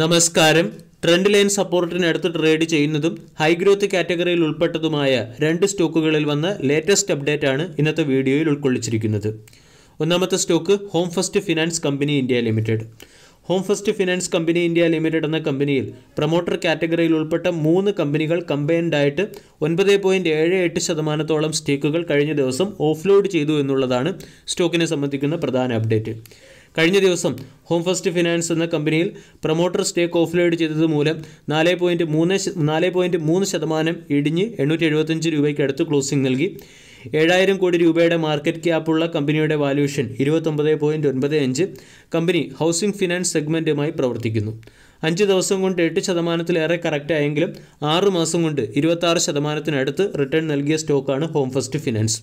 നമസ്കാരം trend line സപ്പോർട്ടിനടുത്ത് trade ചെയ്യുന്നതും ഹൈ ഗ്രോത്ത് കാറ്റഗറിയിൽ ഉൾപ്പെട്ടതുമായ രണ്ട് സ്റ്റോക്കുകളിൽ വന്ന ലേറ്റസ്റ്റ് അപ്ഡേറ്റ് ആണ് ഇന്നത്തെ വീഡിയോയിൽ ഉൾക്കൊള്ളിച്ചിരിക്കുന്നത് ഒന്നാമത്തെ stock home first finance company India limited home first finance company India limited എന്ന കമ്പനിയിൽ പ്രൊമോട്ടർ കാറ്റഗറിയിൽ ഉൾപ്പെട്ട മൂന്ന് കമ്പനികൾ ആയിട്ട് ഒൻപത് പോയിന്റ് ഏഴ് എട്ട് ശതമാനത്തോളം സ്റ്റേക്കുകൾ കഴിഞ്ഞ ദിവസം ഓഫ്ലോഡ് ചെയ്തു എന്നുള്ളതാണ് സ്റ്റോക്കിനെ സംബന്ധിക്കുന്ന പ്രധാന അപ്ഡേറ്റ് കഴിഞ്ഞ ദിവസം ഹോം ഫസ്റ്റ് ഫിനാൻസ് എന്ന കമ്പനിയിൽ പ്രൊമോട്ടർ സ്റ്റേക്ക് ഓഫ്ലോഡ് ചെയ്തത് മൂലം നാല് പോയിൻറ്റ് മൂന്ന് നാല് പോയിൻറ്റ് മൂന്ന് ശതമാനം ഇടിഞ്ഞ് എണ്ണൂറ്റി എഴുപത്തഞ്ച് രൂപയ്ക്ക് അടുത്ത് ക്ലോസിംഗ് നൽകി ഏഴായിരം കോടി രൂപയുടെ മാർക്കറ്റ് ക്യാപ്പുള്ള കമ്പനിയുടെ വാല്യൂഷൻ ഇരുപത്തൊമ്പത് പോയിൻറ്റ് ഒൻപത് അഞ്ച് കമ്പനി ഹൗസിംഗ് ഫിനാൻസ് സെഗ്മെൻറ്റുമായി പ്രവർത്തിക്കുന്നു അഞ്ച് ദിവസം കൊണ്ട് എട്ട് ശതമാനത്തിലേറെ ആയെങ്കിലും ആറ് മാസം കൊണ്ട് ഇരുപത്താറ് ശതമാനത്തിനടുത്ത് റിട്ടേൺ നൽകിയ സ്റ്റോക്കാണ് ഹോം ഫസ്റ്റ് ഫിനാൻസ്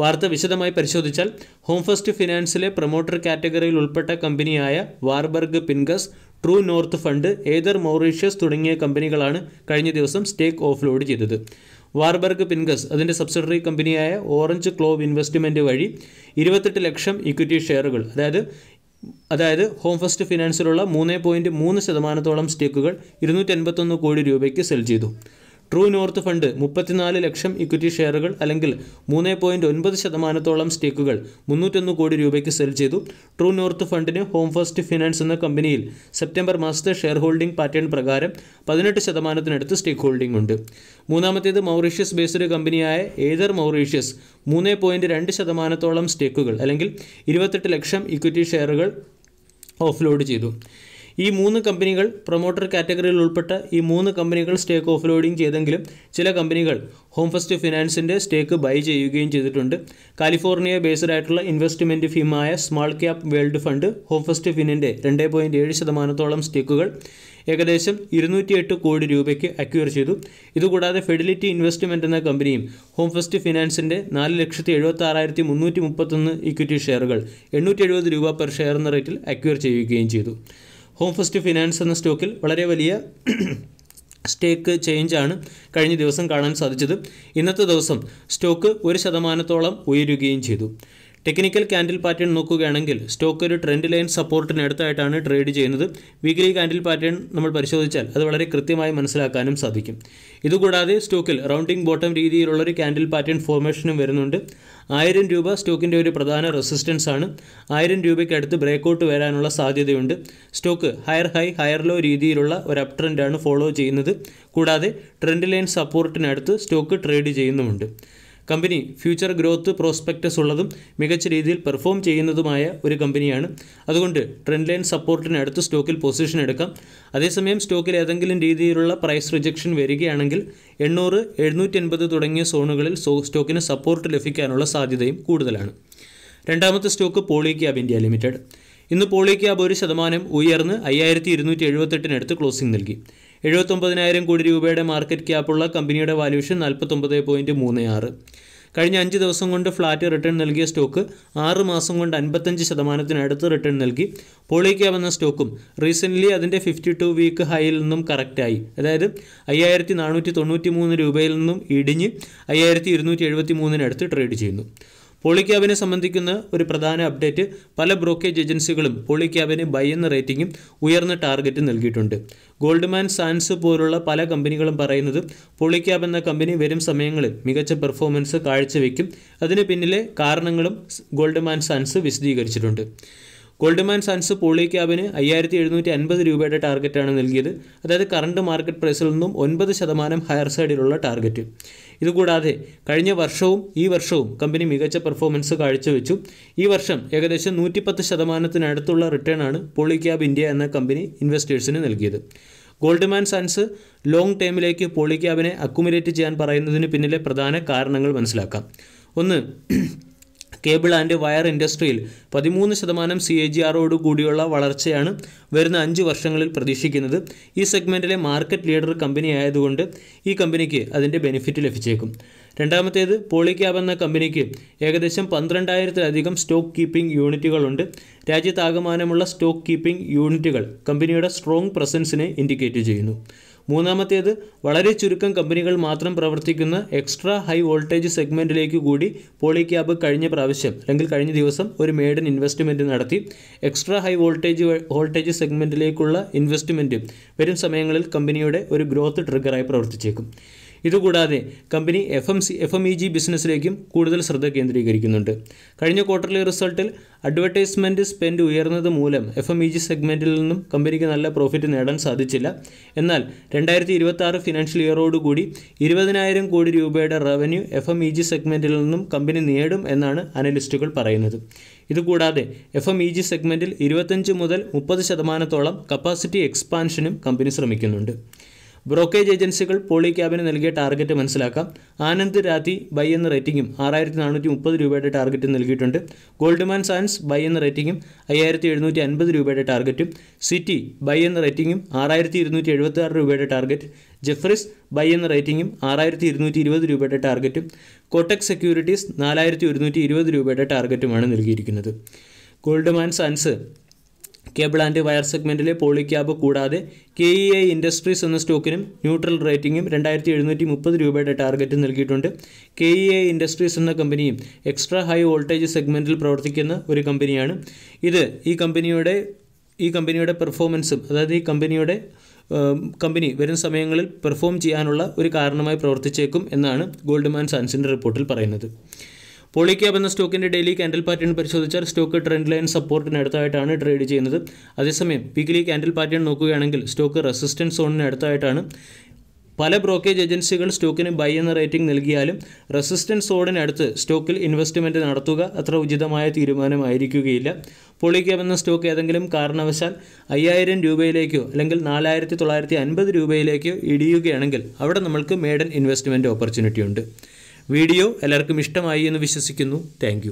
വാർത്ത വിശദമായി പരിശോധിച്ചാൽ ഹോം ഫസ്റ്റ് ഫിനാൻസിലെ പ്രൊമോട്ടർ കാറ്റഗറിയിൽ ഉൾപ്പെട്ട കമ്പനിയായ Warburg Pincus True North fund Aether Mauritius തുടങ്ങിയ കമ്പനികളാണ് കഴിഞ്ഞ ദിവസം സ്റ്റേക്ക് ഓഫ്ലോഡ് ചെയ്തത് വാർബർഗ് പിൻഗസ് അതിൻ്റെ സബ്സിഡറി കമ്പനിയായ ഓറഞ്ച് ക്ലോവ് ഇൻവെസ്റ്റ്മെൻറ്റ് വഴി ഇരുപത്തെട്ട് ലക്ഷം ഇക്വിറ്റി ഷെയറുകൾ അതായത് അതായത് ഹോം ഫസ്റ്റ് ഫിനാൻസിലുള്ള മൂന്ന് പോയിൻറ്റ് മൂന്ന് ശതമാനത്തോളം സ്റ്റേക്കുകൾ ഇരുന്നൂറ്റി എൺപത്തൊന്ന് കോടി രൂപയ്ക്ക് സെൽ ചെയ്തു ട്രൂ നോർത്ത് ഫണ്ട് മുപ്പത്തിനാല് ലക്ഷം ഇക്വിറ്റി ഷെയറുകൾ അല്ലെങ്കിൽ മൂന്ന് പോയിന്റ് ഒൻപത് ശതമാനത്തോളം സ്റ്റേക്കുകൾ മുന്നൂറ്റൊന്ന് കോടി രൂപയ്ക്ക് സെൽ ചെയ്തു ട്രൂ നോർത്ത് ഫണ്ടിന് ഹോം ഫസ്റ്റ് ഫിനാൻസ് എന്ന കമ്പനിയിൽ സെപ്റ്റംബർ മാസത്തെ ഷെയർ ഹോൾഡിംഗ് പാറ്റേൺ പ്രകാരം പതിനെട്ട് ശതമാനത്തിനടുത്ത് സ്റ്റേക്ക് ഹോൾഡിംഗ് ഉണ്ട് മൂന്നാമത്തേത് മൗറീഷ്യസ് ബേസ്ഡ് കമ്പനിയായ ഏതർ മൗറീഷ്യസ് മൂന്ന് പോയിന്റ് രണ്ട് ശതമാനത്തോളം സ്റ്റേക്കുകൾ അല്ലെങ്കിൽ ഇരുപത്തെട്ട് ലക്ഷം ഇക്വിറ്റി ഷെയറുകൾ ഓഫ്ലോഡ് ചെയ്തു ഈ മൂന്ന് കമ്പനികൾ പ്രൊമോട്ടർ കാറ്റഗറിയിൽ ഉൾപ്പെട്ട ഈ മൂന്ന് കമ്പനികൾ സ്റ്റേക്ക് ഓഫ് ലോഡിംഗ് ചെയ്തെങ്കിലും ചില കമ്പനികൾ ഹോം ഫസ്റ്റ് ഫിനാൻസിൻ്റെ സ്റ്റേക്ക് ബൈ ചെയ്യുകയും ചെയ്തിട്ടുണ്ട് കാലിഫോർണിയ ബേസ്ഡ് ആയിട്ടുള്ള ഇൻവെസ്റ്റ്മെൻറ്റ് ഫീമായ Small Cap World Fund Home First ഫിനിൻ്റെ രണ്ട് പോയിൻറ്റ് ഏഴ് ശതമാനത്തോളം സ്റ്റേക്കുകൾ ഏകദേശം ഇരുന്നൂറ്റിയെട്ട് കോടി രൂപയ്ക്ക് അക്യൂർ ചെയ്തു ഇതുകൂടാതെ ഫെഡിലിറ്റി ഇൻവെസ്റ്റ്മെൻ്റ് എന്ന കമ്പനിയും ഹോം ഫസ്റ്റ് ഫിനാൻസിൻ്റെ നാല് ലക്ഷത്തി എഴുപത്തി ആറായിരത്തി മുന്നൂറ്റി മുപ്പത്തൊന്ന് ഇക്വിറ്റി ഷെയറുകൾ എണ്ണൂറ്റി എഴുപത് രൂപ പെർ ഷെയർ എന്ന റേറ്റിൽ അക്യൂർ ചെയ്യുകയും ചെയ്തു ഹോം ഫസ്റ്റ് ഫിനാൻസ് എന്ന സ്റ്റോക്കിൽ വളരെ വലിയ സ്റ്റേക്ക് ചേഞ്ചാണ് കഴിഞ്ഞ ദിവസം കാണാൻ സാധിച്ചത് ഇന്നത്തെ ദിവസം സ്റ്റോക്ക് ഒരു ശതമാനത്തോളം ഉയരുകയും ചെയ്തു ടെക്നിക്കൽ കാൻഡിൽ പാറ്റേൺ നോക്കുകയാണെങ്കിൽ സ്റ്റോക്ക് ഒരു ട്രെൻഡ് ലൈൻ സപ്പോർട്ടിന് അടുത്തായിട്ടാണ് ട്രേഡ് ചെയ്യുന്നത് വീക്ക്ലി കാൻഡിൽ പാറ്റേൺ നമ്മൾ പരിശോധിച്ചാൽ അത് വളരെ കൃത്യമായി മനസ്സിലാക്കാനും സാധിക്കും ഇതുകൂടാതെ സ്റ്റോക്കിൽ റൗണ്ടിംഗ് ബോട്ടം രീതിയിലുള്ള ഒരു കാൻഡിൽ പാറ്റേൺ ഫോർമേഷനും വരുന്നുണ്ട് ആയിരം രൂപ സ്റ്റോക്കിൻ്റെ ഒരു പ്രധാന റെസിസ്റ്റൻസ് ആണ് ആയിരം രൂപയ്ക്ക് അടുത്ത് ബ്രേക്കൗട്ട് വരാനുള്ള സാധ്യതയുണ്ട് stock higher high higher low രീതിയിലുള്ള ഒരു അപ് ട്രെൻഡാണ് ഫോളോ ചെയ്യുന്നത് കൂടാതെ ട്രെൻഡ് ലൈൻ സപ്പോർട്ടിനടുത്ത് സ്റ്റോക്ക് ട്രേഡ് ചെയ്യുന്നുമുണ്ട് കമ്പനി ഫ്യൂച്ചർ ഗ്രോത്ത് പ്രോസ്പെക്റ്റസ് ഉള്ളതും മികച്ച രീതിയിൽ പെർഫോം ചെയ്യുന്നതുമായ ഒരു കമ്പനിയാണ് അതുകൊണ്ട് ട്രെൻഡ് ലൈൻ സപ്പോർട്ടിന് അടുത്ത് സ്റ്റോക്കിൽ പൊസിഷൻ എടുക്കാം അതേസമയം സ്റ്റോക്കിൽ ഏതെങ്കിലും രീതിയിലുള്ള പ്രൈസ് റിജക്ഷൻ വരികയാണെങ്കിൽ എണ്ണൂറ് എഴുന്നൂറ്റി എൺപത് തുടങ്ങിയ സോണുകളിൽ സ്റ്റോക്കിന് സപ്പോർട്ട് ലഭിക്കാനുള്ള സാധ്യതയും കൂടുതലാണ് രണ്ടാമത്തെ സ്റ്റോക്ക് പോളിക്യാബ് ഇന്ത്യ ലിമിറ്റഡ് ഇന്ന് പോളിക്യാബ് ഒരു ശതമാനം ഉയർന്ന് അയ്യായിരത്തി ഇരുന്നൂറ്റി എഴുപത്തെട്ടിനടുത്ത് ക്ലോസിംഗ് നൽകി എഴുപത്തൊമ്പതിനായിരം കോടി രൂപയുടെ മാർക്കറ്റ് ക്യാപ്പുള്ള കമ്പനിയുടെ വാല്യൂഷൻ നാൽപ്പത്തൊമ്പത് പോയിന്റ് മൂന്ന് ആറ് കഴിഞ്ഞ അഞ്ച് ദിവസം കൊണ്ട് ഫ്ളാറ്റ് റിട്ടേൺ നൽകിയ സ്റ്റോക്ക് ആറ് മാസം കൊണ്ട് അൻപത്തഞ്ച് ശതമാനത്തിനടുത്ത് റിട്ടേൺ നൽകി പോളിക്യാബ് എന്ന സ്റ്റോക്കും റീസെൻ്റ്ലി അതിൻ്റെ ഫിഫ്റ്റി ടു വീക്ക് ഹൈയിൽ നിന്നും കറക്റ്റായി അതായത് അയ്യായിരത്തി നാനൂറ്റി തൊണ്ണൂറ്റി മൂന്ന് രൂപയിൽ നിന്നും ഇടിഞ്ഞ് അയ്യായിരത്തി ഇരുന്നൂറ്റി എഴുപത്തി മൂന്നിനടുത്ത് ട്രേഡ് ചെയ്യുന്നു പോളിക്യാബിനെ സംബന്ധിക്കുന്ന ഒരു പ്രധാന അപ്ഡേറ്റ് പല ബ്രോക്കേജ് ഏജൻസികളും പോളിക്യാബിന് ബൈ എന്ന റേറ്റിംഗും ഉയർന്ന ടാർഗറ്റ് നൽകിയിട്ടുണ്ട് ഗോൾഡ്മാൻ സാൻസ് പോലുള്ള പല കമ്പനികളും പറയുന്നത് പോളിക്യാബ് എന്ന കമ്പനി വരും സമയങ്ങളിൽ മികച്ച പെർഫോമൻസ് കാഴ്ചവെക്കും അതിന് പിന്നിലെ കാരണങ്ങളും ഗോൾഡ്മാൻ സാൻസ് വിശദീകരിച്ചിട്ടുണ്ട് ഗോൾഡ്മാൻ സൺസ് പോളി ക്യാബിന് അയ്യായിരത്തി എഴുന്നൂറ്റി അൻപത് രൂപയുടെ ടാർഗറ്റാണ് നൽകിയത് അതായത് കറണ്ട് മാർക്കറ്റ് പ്രൈസിൽ നിന്നും ഒൻപത് ശതമാനം ഹയർ സൈഡിലുള്ള ടാർഗറ്റ് ഇതുകൂടാതെ കഴിഞ്ഞ വർഷവും ഈ വർഷവും കമ്പനി മികച്ച പെർഫോമൻസ് കാഴ്ചവെച്ചു ഈ വർഷം ഏകദേശം നൂറ്റിപ്പത്ത് ശതമാനത്തിനടുത്തുള്ള റിട്ടേൺ ആണ് പോളിക്യാബ് ഇന്ത്യ എന്ന കമ്പനി ഇൻവെസ്റ്റേഴ്സിന് നൽകിയത് ഗോൾഡ്മാൻ സൺസ് ലോങ് ടൈമിലേക്ക് പോളിക്യാബിനെ അക്കുമുലേറ്റ് ചെയ്യാൻ പറയുന്നതിന് പിന്നിലെ പ്രധാന കാരണങ്ങൾ മനസ്സിലാക്കാം ഒന്ന് കേബിൾ ആൻഡ് വയർ ഇൻഡസ്ട്രിയിൽ പതിമൂന്ന് ശതമാനം സി എ ജി ആറോട് കൂടിയുള്ള വളർച്ചയാണ് വരുന്ന അഞ്ച് വർഷങ്ങളിൽ പ്രതീക്ഷിക്കുന്നത് ഈ സെഗ്മെൻറ്റിലെ മാർക്കറ്റ് ലീഡർ കമ്പനി ആയതുകൊണ്ട് ഈ കമ്പനിക്ക് അതിൻ്റെ ബെനിഫിറ്റ് ലഭിച്ചേക്കും രണ്ടാമത്തേത് പോളിക്യാബ് എന്ന കമ്പനിക്ക് ഏകദേശം പന്ത്രണ്ടായിരത്തിലധികം സ്റ്റോക്ക് കീപ്പിംഗ് യൂണിറ്റുകളുണ്ട് രാജ്യത്താകമാനമുള്ള സ്റ്റോക്ക് കീപ്പിംഗ് യൂണിറ്റുകൾ കമ്പനിയുടെ സ്ട്രോങ് പ്രസൻസിനെ ഇൻഡിക്കേറ്റ് ചെയ്യുന്നു മൂന്നാമത്തേത് വളരെ ചുരുക്കം കമ്പനികൾ മാത്രം പ്രവർത്തിക്കുന്ന എക്സ്ട്രാ ഹൈ വോൾട്ടേജ് സെഗ്മെൻറ്റിലേക്ക് കൂടി പോളിക്യാബ് കഴിഞ്ഞ പ്രാവശ്യം അല്ലെങ്കിൽ കഴിഞ്ഞ ദിവസം ഒരു മേഡൻ ഇൻവെസ്റ്റ്മെൻറ്റ് നടത്തി എക്സ്ട്രാ ഹൈ വോൾട്ടേജ് വോൾട്ടേജ് സെഗ്മെൻറ്റിലേക്കുള്ള ഇൻവെസ്റ്റ്മെൻറ്റ് വരും സമയങ്ങളിൽ കമ്പനിയുടെ ഒരു ഗ്രോത്ത് ട്രിഗറായി പ്രവർത്തിച്ചേക്കും ഇതുകൂടാതെ company F M C F M E G ബിസിനസ്സിലേക്കും കൂടുതൽ ശ്രദ്ധ കേന്ദ്രീകരിക്കുന്നുണ്ട് കഴിഞ്ഞ ക്വാർട്ടർലി റിസൾട്ടിൽ അഡ്വർടൈസ്മെൻറ്റ് സ്പെൻഡ് ഉയർന്നത് മൂലം എഫ് എം ഇ ജി സെഗ്മെൻറ്റിൽ നിന്നും കമ്പനിക്ക് നല്ല പ്രോഫിറ്റ് നേടാൻ സാധിച്ചില്ല എന്നാൽ രണ്ടായിരത്തി ഇരുപത്തി ആറ് ഫിനാൻഷ്യൽ ഇയറോടുകൂടി ഇരുപതിനായിരം കോടി രൂപയുടെ revenue F M E G സെഗ്മെൻറ്റിൽ നിന്നും കമ്പനി നേടും എന്നാണ് അനലിസ്റ്റുകൾ പറയുന്നത് ഇതുകൂടാതെ എഫ് എം ഇ ജി സെഗ്മെൻറ്റിൽ ഇരുപത്തഞ്ച് മുതൽ മുപ്പത് ശതമാനത്തോളം കപ്പാസിറ്റി എക്സ്പാൻഷനും കമ്പനി ശ്രമിക്കുന്നുണ്ട് ബ്രോക്കേജ് ഏജൻസികൾ പോളി ക്യാബിന് നൽകിയ ടാർഗറ്റ് മനസ്സിലാക്കാം ആനന്ദ് രാത്തി ബൈ എന്ന റേറ്റിംഗും ആറായിരത്തി നാനൂറ്റി മുപ്പത് രൂപയുടെ ടാർഗറ്റ് നൽകിയിട്ടുണ്ട് ഗോൾഡ്മാൻ സാൻസ് ബൈ എന്ന റേറ്റിംഗും അയ്യായിരത്തി എഴുന്നൂറ്റി അൻപത് രൂപയുടെ ടാർഗറ്റും സിറ്റി ബൈ എന്ന റേറ്റിംഗും ആറായിരത്തി ഇരുന്നൂറ്റി എഴുപത്തി ആറ് രൂപയുടെ ടാർഗറ്റ് ജെഫ്രിസ് ബൈ എന്ന റേറ്റിംഗും ആറായിരത്തി ഇരുന്നൂറ്റി ഇരുപത് രൂപയുടെ ടാർഗറ്റും കോട്ടക് സെക്യൂരിറ്റീസ് നാലായിരത്തി ഒരുന്നൂറ്റി ഇരുപത് രൂപയുടെ ടാർഗറ്റുമാണ് നൽകിയിരിക്കുന്നത് ഗോൾഡ്മാൻ സാൻസ് കേബിൾ ആൻഡ് വയർ സെഗ്മെൻറ്റിലെ പോളിക്യാബ് കൂടാതെ കെ ഇ എ ഇൻഡസ്ട്രീസ് എന്ന സ്റ്റോക്കിനും ന്യൂട്രൽ റേറ്റിംഗും രണ്ടായിരത്തി എഴുന്നൂറ്റി മുപ്പത് രൂപയുടെ ടാർഗറ്റ് നൽകിയിട്ടുണ്ട് കെ ഇ എ ഇൻഡസ്ട്രീസ് എന്ന കമ്പനിയും എക്സ്ട്രാ ഹൈ വോൾട്ടേജ് സെഗ്മെൻറ്റിൽ പ്രവർത്തിക്കുന്ന ഒരു കമ്പനിയാണ് ഇത് ഈ കമ്പനിയുടെ ഈ കമ്പനിയുടെ പെർഫോമൻസും അതായത് ഈ കമ്പനിയുടെ കമ്പനി വരും സമയങ്ങളിൽ പെർഫോം ചെയ്യാനുള്ള ഒരു കാരണമായി പ്രവർത്തിച്ചേക്കും എന്നാണ് ഗോൾഡ്മാൻ സാൻസിൻ്റെ റിപ്പോർട്ടിൽ പറയുന്നത് പോളിക്യാബ് എന്ന സ്റ്റോക്കിൻ്റെ ഡെയിലി കാൻഡിൽ പാറ്റേൺ പരിശോധിച്ചാൽ സ്റ്റോക്ക് ട്രെൻഡ് ലൈൻ സപ്പോർട്ടിന് അടുത്തായിട്ടാണ് ട്രേഡ് ചെയ്യുന്നത് അതേസമയം വീക്കിലി കാൻഡിൽ പാറ്റേൺ നോക്കുകയാണെങ്കിൽ സ്റ്റോക്ക് റെസിസ്റ്റൻസ് സോണിന് അടുത്തായിട്ടാണ് പല ബ്രോക്കേജ് ഏജൻസികൾ സ്റ്റോക്കിന് ബൈ എന്ന റേറ്റിംഗ് നൽകിയാലും റെസിസ്റ്റൻസ് സോണിനടുത്ത് സ്റ്റോക്കിൽ ഇൻവെസ്റ്റ്മെൻറ്റ് നടത്തുക അത്ര ഉചിതമായ തീരുമാനമായിരിക്കുകയില്ല പൊളിക്യാബ് എന്ന സ്റ്റോക്ക് ഏതെങ്കിലും കാരണവശാൽ അയ്യായിരം രൂപയിലേക്കോ അല്ലെങ്കിൽ നാലായിരത്തി തൊള്ളായിരത്തി അൻപത് രൂപയിലേക്കോ ഇടിയുകയാണെങ്കിൽ അവിടെ നമ്മൾക്ക് മേഡൻ ഇൻവെസ്റ്റ്മെൻറ്റ് ഓപ്പർച്യൂണിറ്റി ഉണ്ട് വീഡിയോ എല്ലാവർക്കും ഇഷ്ടമായി എന്ന് വിശ്വസിക്കുന്നു താങ്ക്